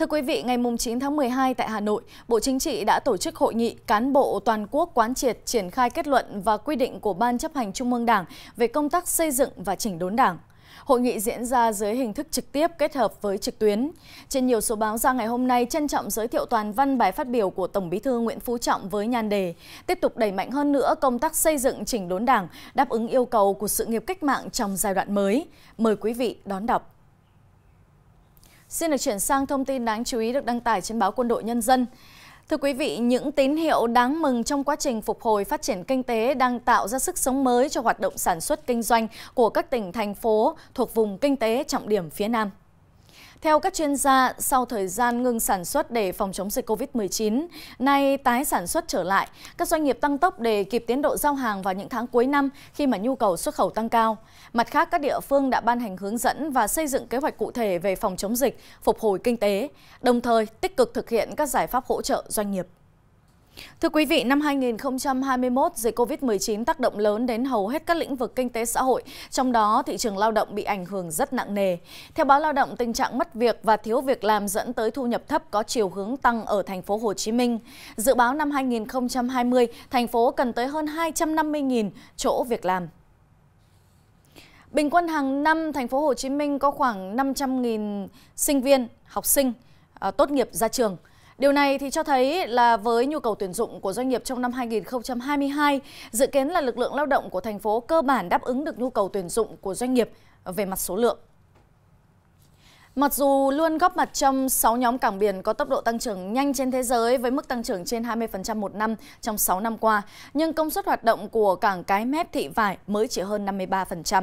Thưa quý vị, ngày 9 tháng 12 tại Hà Nội, Bộ Chính trị đã tổ chức hội nghị cán bộ toàn quốc quán triệt triển khai kết luận và quy định của Ban chấp hành Trung ương Đảng về công tác xây dựng và chỉnh đốn Đảng. Hội nghị diễn ra dưới hình thức trực tiếp kết hợp với trực tuyến. Trên nhiều số báo ra ngày hôm nay trân trọng giới thiệu toàn văn bài phát biểu của Tổng Bí thư Nguyễn Phú Trọng với nhan đề tiếp tục đẩy mạnh hơn nữa công tác xây dựng chỉnh đốn Đảng, đáp ứng yêu cầu của sự nghiệp cách mạng trong giai đoạn mới. Mời quý vị đón đọc. Xin được chuyển sang thông tin đáng chú ý được đăng tải trên báo Quân đội Nhân dân. Thưa quý vị, những tín hiệu đáng mừng trong quá trình phục hồi phát triển kinh tế đang tạo ra sức sống mới cho hoạt động sản xuất kinh doanh của các tỉnh, thành phố thuộc vùng kinh tế trọng điểm phía Nam. Theo các chuyên gia, sau thời gian ngừng sản xuất để phòng chống dịch COVID-19, nay tái sản xuất trở lại, các doanh nghiệp tăng tốc để kịp tiến độ giao hàng vào những tháng cuối năm khi mà nhu cầu xuất khẩu tăng cao. Mặt khác, các địa phương đã ban hành hướng dẫn và xây dựng kế hoạch cụ thể về phòng chống dịch, phục hồi kinh tế, đồng thời tích cực thực hiện các giải pháp hỗ trợ doanh nghiệp. Thưa quý vị, năm 2021, dịch COVID-19 tác động lớn đến hầu hết các lĩnh vực kinh tế xã hội, trong đó thị trường lao động bị ảnh hưởng rất nặng nề. Theo báo Lao động, tình trạng mất việc và thiếu việc làm dẫn tới thu nhập thấp có chiều hướng tăng ở thành phố Hồ Chí Minh. Dự báo năm 2020, thành phố cần tới hơn 250.000 chỗ việc làm. Bình quân hàng năm, thành phố Hồ Chí Minh có khoảng 500.000 sinh viên, học sinh ờ, tốt nghiệp ra trường. Điều này thì cho thấy là với nhu cầu tuyển dụng của doanh nghiệp trong năm 2022, dự kiến là lực lượng lao động của thành phố cơ bản đáp ứng được nhu cầu tuyển dụng của doanh nghiệp về mặt số lượng. Mặc dù luôn góp mặt trong 6 nhóm cảng biển có tốc độ tăng trưởng nhanh trên thế giới với mức tăng trưởng trên 20% một năm trong 6 năm qua, nhưng công suất hoạt động của cảng Cái Mép Thị Vải mới chỉ hơn 53%.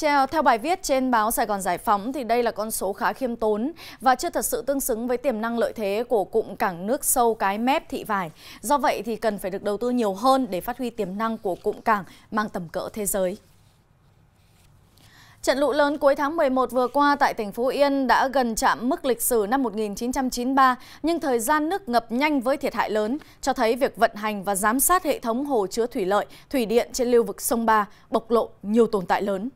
Theo, bài viết trên báo Sài Gòn Giải Phóng thì đây là con số khá khiêm tốn và chưa thật sự tương xứng với tiềm năng lợi thế của cụm cảng nước sâu cái mép thị vải. Do vậy thì cần phải được đầu tư nhiều hơn để phát huy tiềm năng của cụm cảng mang tầm cỡ thế giới. Trận lũ lớn cuối tháng 11 vừa qua tại tỉnh Phú Yên đã gần chạm mức lịch sử năm 1993, nhưng thời gian nước ngập nhanh với thiệt hại lớn, cho thấy việc vận hành và giám sát hệ thống hồ chứa thủy lợi, thủy điện trên lưu vực sông Ba bộc lộ nhiều tồn tại lớn.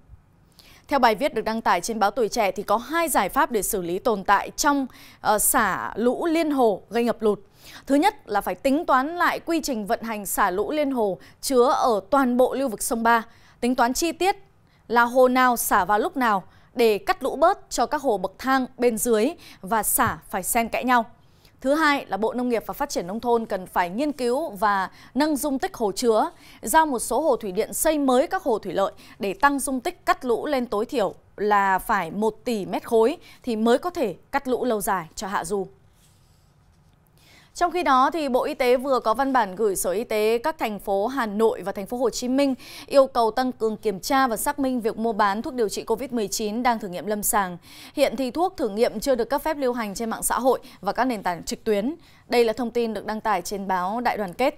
Theo bài viết được đăng tải trên báo Tuổi Trẻ thì có hai giải pháp để xử lý tồn tại trong uh, xả lũ liên hồ gây ngập lụt. Thứ nhất là phải tính toán lại quy trình vận hành xả lũ liên hồ chứa ở toàn bộ lưu vực sông Ba, tính toán chi tiết là hồ nào xả vào lúc nào để cắt lũ bớt cho các hồ bậc thang bên dưới và xả phải xen kẽ nhau. Thứ hai là Bộ Nông nghiệp và Phát triển Nông thôn cần phải nghiên cứu và nâng dung tích hồ chứa, giao một số hồ thủy điện xây mới các hồ thủy lợi để tăng dung tích cắt lũ lên tối thiểu là phải 1 tỷ mét khối thì mới có thể cắt lũ lâu dài cho hạ du. Trong khi đó, thì Bộ Y tế vừa có văn bản gửi Sở Y tế các thành phố Hà Nội và thành phố Hồ Chí Minh yêu cầu tăng cường kiểm tra và xác minh việc mua bán thuốc điều trị COVID-19 đang thử nghiệm lâm sàng. Hiện thì thuốc thử nghiệm chưa được cấp phép lưu hành trên mạng xã hội và các nền tảng trực tuyến. Đây là thông tin được đăng tải trên báo Đại đoàn kết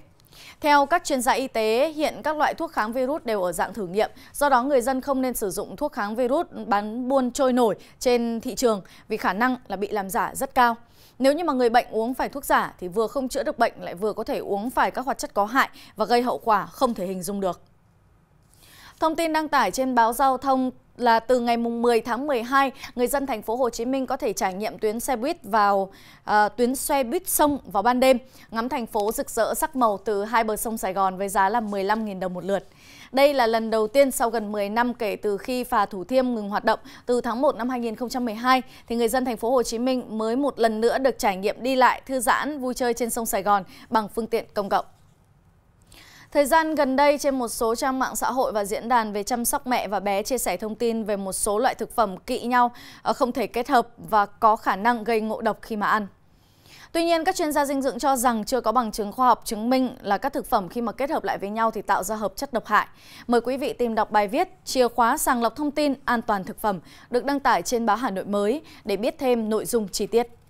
theo các chuyên gia y tế, hiện các loại thuốc kháng virus đều ở dạng thử nghiệm, do đó người dân không nên sử dụng thuốc kháng virus bán buôn trôi nổi trên thị trường vì khả năng là bị làm giả rất cao. Nếu như mà người bệnh uống phải thuốc giả thì vừa không chữa được bệnh lại vừa có thể uống phải các hoạt chất có hại và gây hậu quả không thể hình dung được. Thông tin đăng tải trên báo Giao thông là từ ngày 10 tháng 12, người dân thành phố Hồ Chí Minh có thể trải nghiệm tuyến xe buýt vào à, tuyến xe buýt sông vào ban đêm, ngắm thành phố rực rỡ sắc màu từ hai bờ sông Sài Gòn với giá là 15.000 đồng một lượt. Đây là lần đầu tiên sau gần 10 năm kể từ khi phà Thủ Thiêm ngừng hoạt động từ tháng 1 năm 2012 thì người dân thành phố Hồ Chí Minh mới một lần nữa được trải nghiệm đi lại thư giãn vui chơi trên sông Sài Gòn bằng phương tiện công cộng. Thời gian gần đây trên một số trang mạng xã hội và diễn đàn về chăm sóc mẹ và bé chia sẻ thông tin về một số loại thực phẩm kỵ nhau, ờ, không thể kết hợp và có khả năng gây ngộ độc khi mà ăn. Tuy nhiên, các chuyên gia dinh dưỡng cho rằng chưa có bằng chứng khoa học chứng minh là các thực phẩm khi mà kết hợp lại với nhau thì tạo ra hợp chất độc hại. Mời quý vị tìm đọc bài viết Chìa khóa sàng lọc thông tin an toàn thực phẩm được đăng tải trên báo Hà Nội mới để biết thêm nội dung chi tiết.